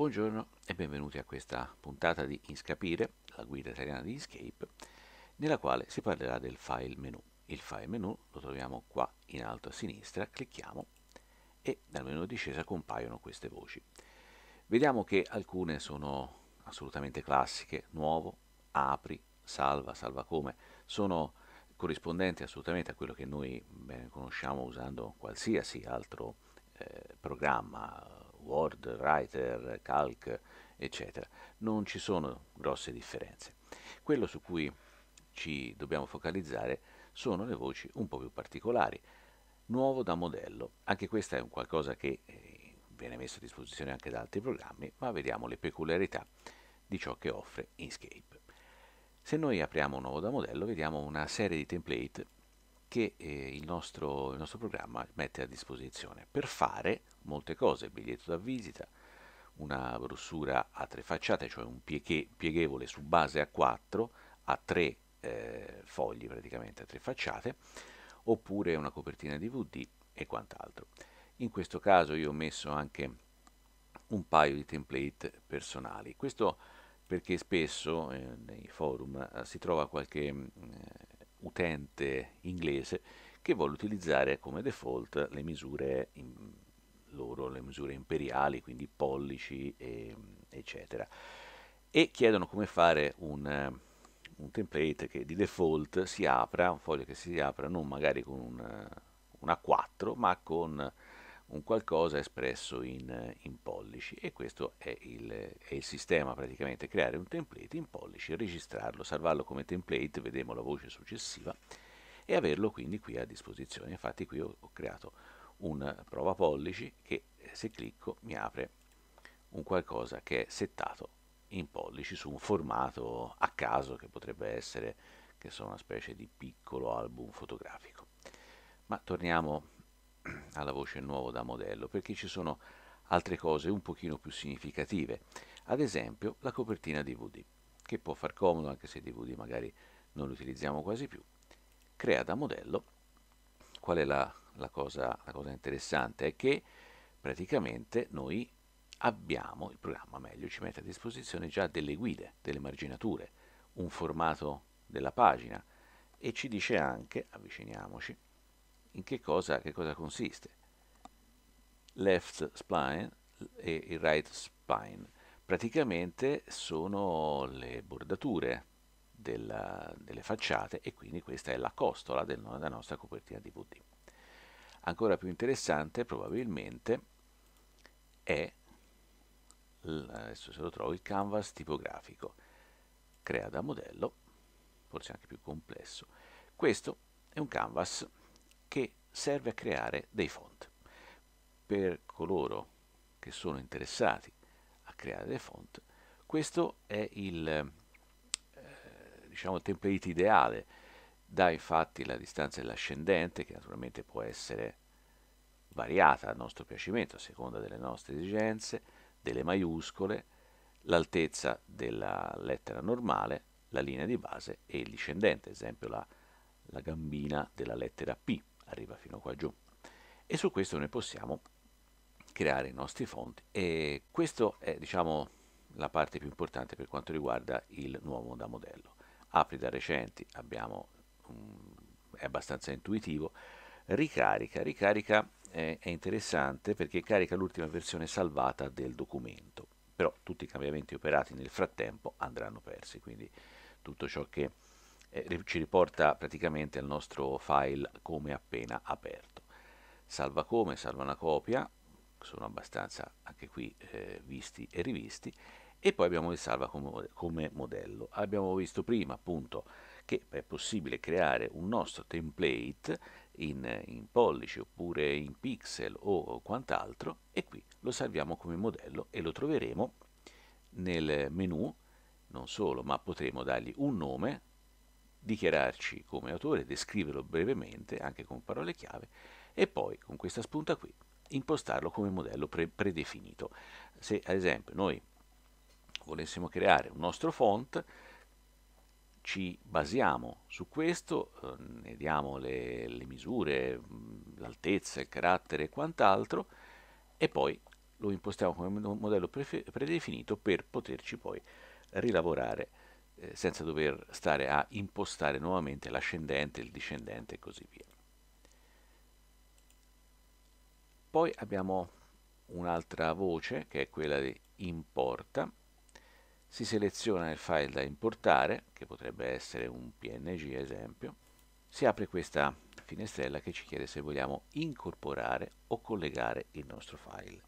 Buongiorno e benvenuti a questa puntata di Inscapire, la guida italiana di Escape, nella quale si parlerà del file menu. Il file menu lo troviamo qua in alto a sinistra, clicchiamo e dal menu di discesa compaiono queste voci. Vediamo che alcune sono assolutamente classiche, nuovo, apri, salva, salva come, sono corrispondenti assolutamente a quello che noi conosciamo usando qualsiasi altro eh, programma Word, Writer, Calc, eccetera. Non ci sono grosse differenze. Quello su cui ci dobbiamo focalizzare sono le voci un po' più particolari. Nuovo da modello, anche questo è un qualcosa che eh, viene messo a disposizione anche da altri programmi, ma vediamo le peculiarità di ciò che offre Inkscape. Se noi apriamo un nuovo da modello vediamo una serie di template che eh, il, nostro, il, nostro, programma mette a disposizione per fare molte cose, biglietto da visita, una brossura a tre facciate, cioè un pieghe, pieghevole su base a quattro, a tre eh, fogli praticamente, a tre facciate, oppure una copertina DVD e quant'altro. In questo caso io ho messo anche un paio di template personali, questo perché spesso eh, nei forum eh, si trova qualche mm, utente inglese che vuole utilizzare come default le misure loro, le misure imperiali, quindi pollici, e, ehm, eccetera. E chiedono come fare un, un, template che di default si apra, un foglio che si apra non magari con un, una 4, ma con un qualcosa espresso in, in pollici e questo è il, è il, sistema praticamente, creare un template in pollici, registrarlo, salvarlo come template, vedremo la voce successiva e averlo quindi qui a disposizione. Infatti qui ho, ho creato un prova pollici che eh, se clicco mi apre un qualcosa che è settato in pollici su un formato a caso che potrebbe essere che sono una specie di piccolo album fotografico. Ma torniamo alla voce nuovo da modello, perché ci sono altre cose un pochino più significative, ad esempio la copertina DVD, che può far comodo anche se DVD magari non lo utilizziamo quasi più. Crea da modello, qual è la, la, cosa, la cosa interessante? È che praticamente noi abbiamo, il programma meglio ci mette a disposizione già delle guide, delle marginature, un formato della pagina e ci dice anche, avviciniamoci, in che cosa, che cosa consiste. Left spline e right spine praticamente sono le bordature della, delle facciate e quindi questa è la costola del, della nostra copertina DVD. Ancora più interessante probabilmente è, adesso se lo trovo, il canvas tipografico. Crea da modello, forse anche più complesso. Questo è un canvas che serve a creare dei font. Per coloro che sono interessati a creare dei font, questo è il, eh, diciamo, template ideale. Dà infatti la distanza dell'ascendente, che naturalmente può essere variata a nostro piacimento, a seconda delle nostre esigenze, delle maiuscole, l'altezza della lettera normale, la linea di base e il discendente, ad esempio la, la gambina della lettera P arriva fino qua giù. E su questo noi possiamo creare i nostri fonti. e questa è diciamo la parte più importante per quanto riguarda il nuovo da modello. Apri da recenti, abbiamo, um, è abbastanza intuitivo, ricarica, ricarica è, eh, è interessante perché carica l'ultima versione salvata del documento, però tutti i cambiamenti operati nel frattempo andranno persi, quindi tutto ciò che ci riporta praticamente al nostro file come appena aperto. Salva come, salva una copia, sono abbastanza anche qui eh, visti e rivisti, e poi abbiamo il salva come, come modello. Abbiamo visto prima appunto che è possibile creare un nostro template in, in pollice oppure in pixel o quant'altro e qui lo salviamo come modello e lo troveremo nel menu non solo ma potremo dargli un nome dichiararci come autore, descriverlo brevemente, anche con parole chiave, e poi con questa spunta qui impostarlo come modello pre- predefinito. Se ad esempio noi volessimo creare un nostro font, ci basiamo su questo, eh, ne diamo le, le misure, l'altezza, il carattere e quant'altro, e poi lo impostiamo come modello prefe- predefinito per poterci poi rilavorare eh, senza dover stare a impostare nuovamente l'ascendente, il discendente e così via. Poi abbiamo un'altra voce che è quella di importa. Si seleziona il file da importare, che potrebbe essere un PNG esempio. Si apre questa finestrella che ci chiede se vogliamo incorporare o collegare il nostro file.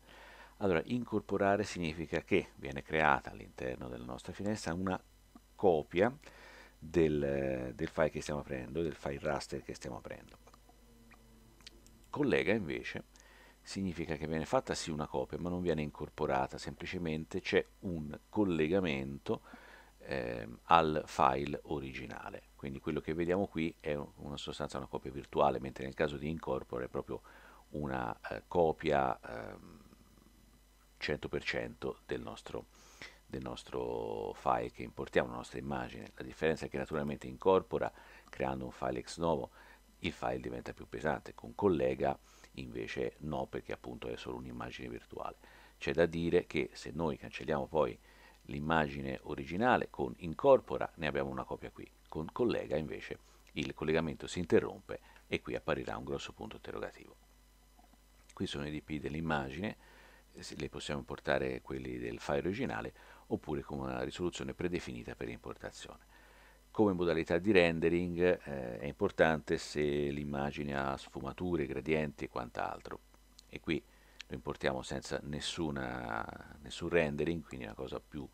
Allora, incorporare significa che viene creata all'interno della nostra finestra una copia del, del file che stiamo aprendo, del file raster che stiamo aprendo. Collega invece significa che viene fatta sì una copia ma non viene incorporata, semplicemente c'è un collegamento eh, al file originale. Quindi quello che vediamo qui è una sostanza una copia virtuale, mentre nel caso di incorporo è proprio una eh, copia eh, 100% del nostro del nostro file che importiamo, la nostra immagine. La differenza è che naturalmente incorpora, creando un file ex novo, il file diventa più pesante, con collega invece no, perché appunto è solo un'immagine virtuale. C'è da dire che se noi cancelliamo poi l'immagine originale con incorpora ne abbiamo una copia qui, con collega invece il collegamento si interrompe e qui apparirà un grosso punto interrogativo. Qui sono i DP dell'immagine, eh, le possiamo importare quelli del file originale oppure con una risoluzione predefinita per importazione. Come modalità di rendering eh, è importante se l'immagine ha sfumature, gradienti e quant'altro. E qui lo importiamo senza nessuna, nessun rendering, quindi una cosa più,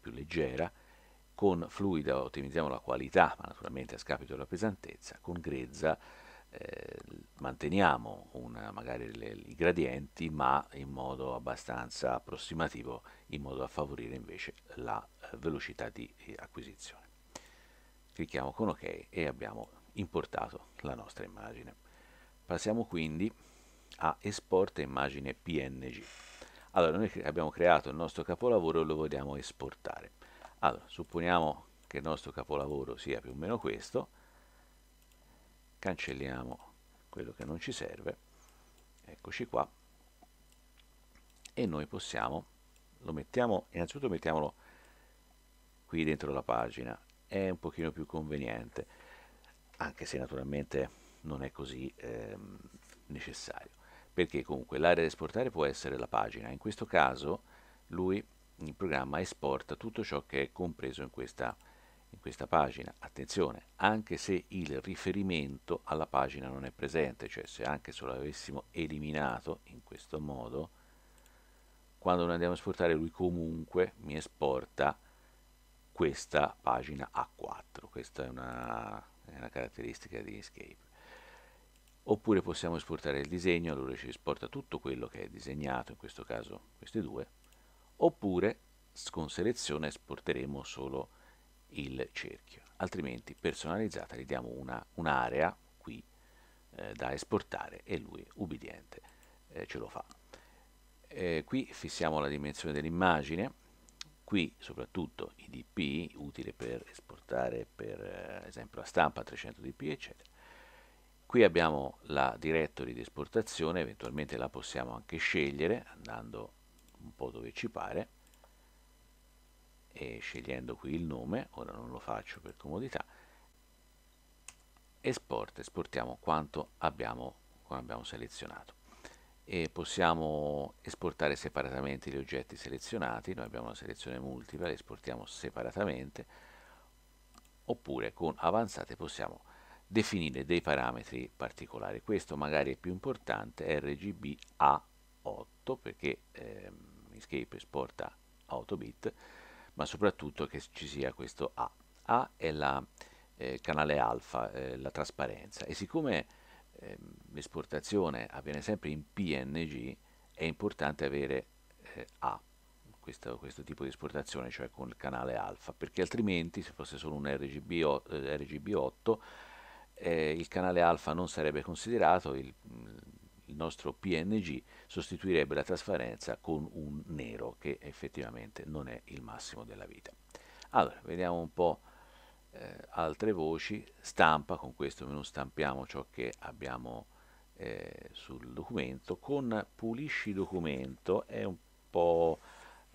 più leggera. Con fluida ottimizziamo la qualità, ma naturalmente a scapito della pesantezza. Con grezza eh, manteniamo una, magari le, i gradienti ma in modo abbastanza approssimativo in modo da favorire invece la eh, velocità di eh, acquisizione. Clicchiamo con ok e abbiamo importato la nostra immagine. Passiamo quindi a esporta immagine PNG. Allora noi abbiamo creato il nostro capolavoro e lo vogliamo esportare. Allora supponiamo che il nostro capolavoro sia più o meno questo cancelliamo quello che non ci serve eccoci qua e noi possiamo lo mettiamo innanzitutto mettiamolo qui dentro la pagina è un pochino più conveniente anche se naturalmente non è così ehm, necessario perché comunque l'area da esportare può essere la pagina in questo caso lui il programma esporta tutto ciò che è compreso in questa pagina in questa pagina, attenzione, anche se il riferimento alla pagina non è presente, cioè se anche se lo avessimo eliminato in questo modo, quando noi andiamo a esportare lui comunque mi esporta questa pagina A4, questa è una, è una caratteristica di Inkscape. Oppure possiamo esportare il disegno, allora ci esporta tutto quello che è disegnato, in questo caso questi due, oppure con selezione esporteremo solo il cerchio, altrimenti personalizzata gli diamo una, un'area qui eh, da esportare e lui ubbidiente eh, ce lo fa. Eh, qui fissiamo la dimensione dell'immagine, qui soprattutto IDP, utile per esportare per eh, esempio la stampa 300 dp eccetera. Qui abbiamo la directory di esportazione, eventualmente la possiamo anche scegliere andando un po' dove ci pare e scegliendo qui il nome, ora non lo faccio per comodità, esporta, esportiamo quanto abbiamo, abbiamo selezionato e possiamo esportare separatamente gli oggetti selezionati, noi abbiamo una selezione multipla, li esportiamo separatamente, oppure con avanzate possiamo definire dei parametri particolari. Questo magari è più importante, RGB A8, perché ehm, Escape esporta 8 bit, ma soprattutto che ci sia questo A. A è il eh, canale alfa, eh, la trasparenza, e siccome eh, l'esportazione avviene sempre in PNG, è importante avere eh, A, questo, questo, tipo di esportazione, cioè con il canale alfa, perché altrimenti se fosse solo un RGB, eh, RGB 8, eh, il canale alfa non sarebbe considerato, il, il nostro PNG sostituirebbe la trasparenza con un nero che effettivamente non è il massimo della vita. Allora, vediamo un po' eh, altre voci, stampa, con questo menu stampiamo ciò che abbiamo eh, sul documento, con pulisci documento è un po'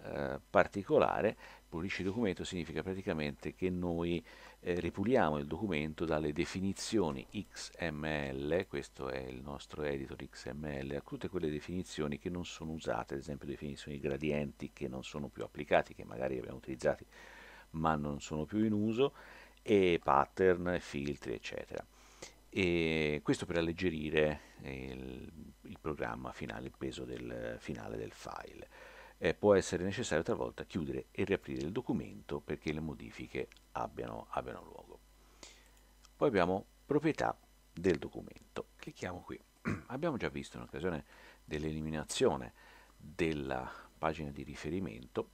eh, particolare, pulisci documento significa praticamente che noi eh, ripuliamo il documento dalle definizioni XML, questo è il nostro editor XML, a tutte quelle definizioni che non sono usate, ad esempio definizioni di gradienti che non sono più applicati, che magari abbiamo utilizzati ma non sono più in uso, e pattern, filtri, eccetera. E questo per alleggerire il, il programma finale, il peso del, finale del file eh, può essere necessario talvolta chiudere e riaprire il documento perché le modifiche abbiano, abbiano luogo. Poi abbiamo proprietà del documento. Clicchiamo qui. abbiamo già visto in occasione dell'eliminazione della pagina di riferimento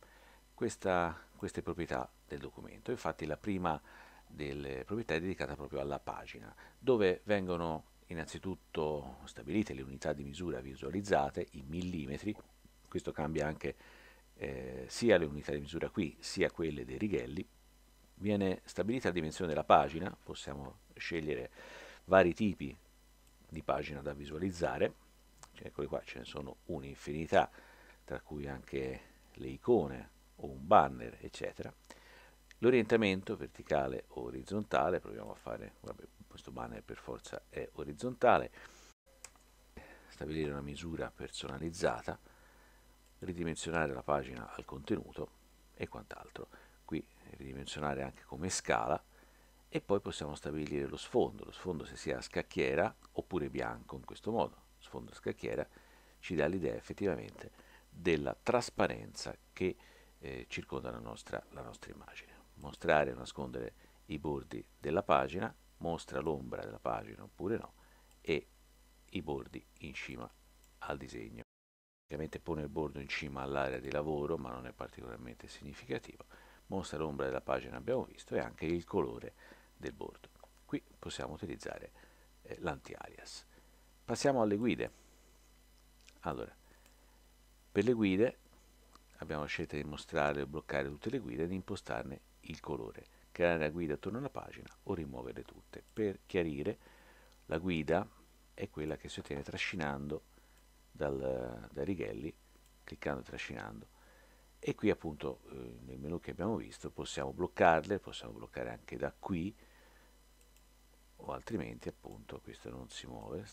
questa, queste proprietà del documento. Infatti la prima delle proprietà è dedicata proprio alla pagina, dove vengono innanzitutto stabilite le unità di misura visualizzate in millimetri questo cambia anche eh, sia le unità di misura qui sia quelle dei righelli, viene stabilita la dimensione della pagina, possiamo scegliere vari tipi di pagina da visualizzare, cioè, eccole qua, ce ne sono un'infinità, tra cui anche le icone o un banner, eccetera. L'orientamento verticale o orizzontale, proviamo a fare, vabbè, questo banner per forza è orizzontale, stabilire una misura personalizzata, ridimensionare la pagina al contenuto e quant'altro. Qui ridimensionare anche come scala e poi possiamo stabilire lo sfondo, lo sfondo se sia a scacchiera oppure bianco in questo modo, sfondo a scacchiera ci dà l'idea effettivamente della trasparenza che eh, circonda la nostra, la nostra immagine. Mostrare o nascondere i bordi della pagina, mostra l'ombra della pagina oppure no e i bordi in cima al disegno praticamente pone il bordo in cima all'area di lavoro, ma non è particolarmente significativo, mostra l'ombra della pagina abbiamo visto e anche il colore del bordo. Qui possiamo utilizzare eh, l'anti-alias. Passiamo alle guide. Allora, per le guide abbiamo scelto di mostrare o bloccare tutte le guide e di impostarne il colore, creare la guida attorno alla pagina o rimuoverle tutte. Per chiarire, la guida è quella che si ottiene trascinando dal, dai righelli cliccando e trascinando e qui appunto eh, nel menu che abbiamo visto possiamo bloccarle, possiamo bloccare anche da qui o altrimenti appunto questo non si muove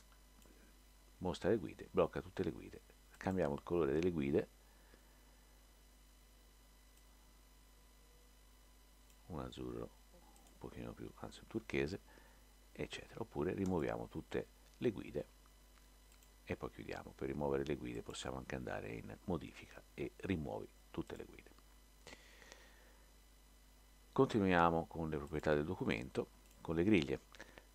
mostra le guide, blocca tutte le guide cambiamo il colore delle guide un azzurro un pochino più, anzi un turchese eccetera, oppure rimuoviamo tutte le guide e poi chiudiamo. Per rimuovere le guide possiamo anche andare in modifica e rimuovi tutte le guide. Continuiamo con le proprietà del documento, con le griglie.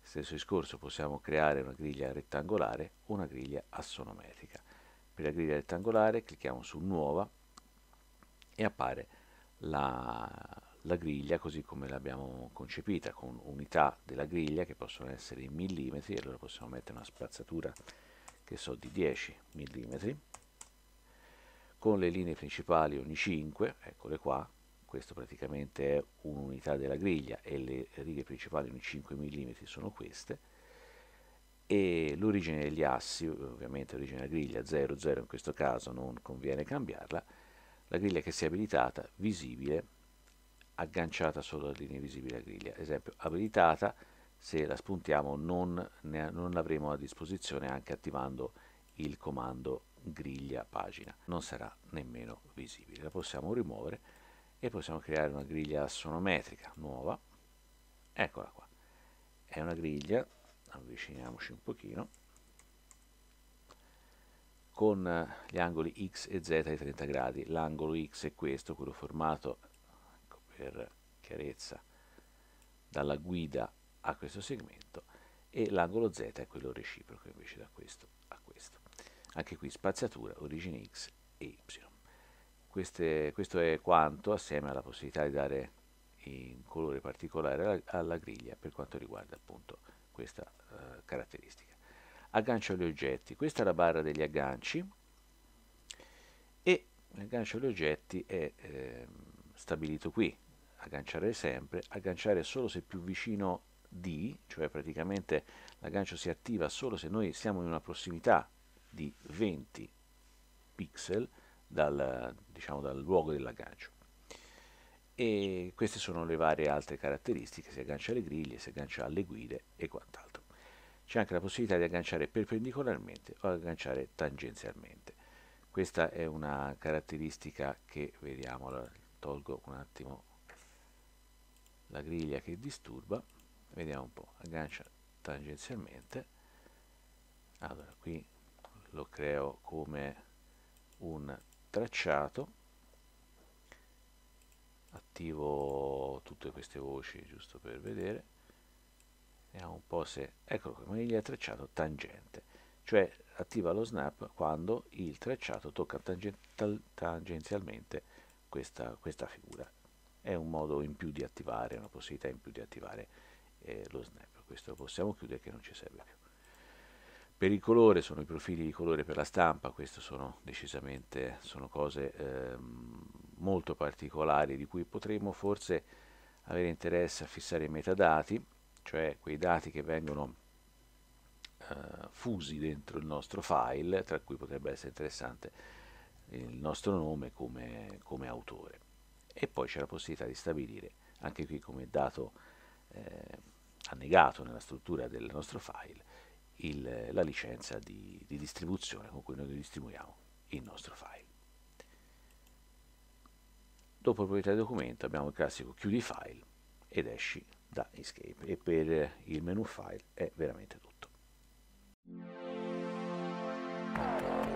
Stesso discorso, possiamo creare una griglia rettangolare o una griglia assonometrica. Per la griglia rettangolare clicchiamo su Nuova e appare la, la griglia così come l'abbiamo concepita, con unità della griglia che possono essere in millimetri, allora possiamo mettere una spazzatura che so di 10 mm, con le linee principali ogni 5, eccole qua, questo praticamente è un'unità della griglia e le righe principali ogni 5 mm sono queste, e l'origine degli assi, ovviamente l'origine della griglia 00 in questo caso non conviene cambiarla, la griglia che sia abilitata, visibile, agganciata solo alla linea visibile a griglia, ad esempio abilitata se la spuntiamo non, ne, non l'avremo a disposizione anche attivando il comando griglia pagina non sarà nemmeno visibile la possiamo rimuovere e possiamo creare una griglia assonometrica nuova eccola qua è una griglia avviciniamoci un pochino con gli angoli x e z di 30 gradi l'angolo x è questo quello formato ecco, per chiarezza dalla guida a questo segmento e l'angolo z è quello reciproco invece da questo a questo. Anche qui spaziatura, origine x e y. Queste, questo è quanto assieme alla possibilità di dare in colore particolare alla, alla griglia per quanto riguarda appunto questa eh, caratteristica. Aggancio agli oggetti, questa è la barra degli agganci e l'aggancio agli oggetti è eh, stabilito qui, agganciare sempre, agganciare solo se più vicino D, cioè praticamente l'aggancio si attiva solo se noi siamo in una prossimità di 20 pixel dal, diciamo, dal luogo dell'aggancio. E queste sono le varie altre caratteristiche, si aggancia alle griglie, si aggancia alle guide e quant'altro. C'è anche la possibilità di agganciare perpendicolarmente o agganciare tangenzialmente. Questa è una caratteristica che vediamo, allora, tolgo un attimo la griglia che disturba vediamo un po', aggancia tangenzialmente, allora qui lo creo come un tracciato, attivo tutte queste voci giusto per vedere, vediamo un po' se, eccolo come il tracciato tangente, cioè attiva lo snap quando il tracciato tocca tangenzialmente questa, questa figura. È un modo in più di attivare, una possibilità in più di attivare eh, lo snap. Questo possiamo chiudere che non ci serve più. Per il colore sono i profili di colore per la stampa, queste sono decisamente sono cose eh, molto particolari di cui potremmo forse avere interesse a fissare i metadati, cioè quei dati che vengono eh, fusi dentro il nostro file, tra cui potrebbe essere interessante il nostro nome come, come autore. E poi c'è la possibilità di stabilire anche qui come dato eh, annegato nella struttura del nostro file il, la licenza di, di distribuzione con cui noi distribuiamo il nostro file. Dopo proprietà di documento abbiamo il classico chiudi file ed esci da Escape e per il menu file è veramente tutto.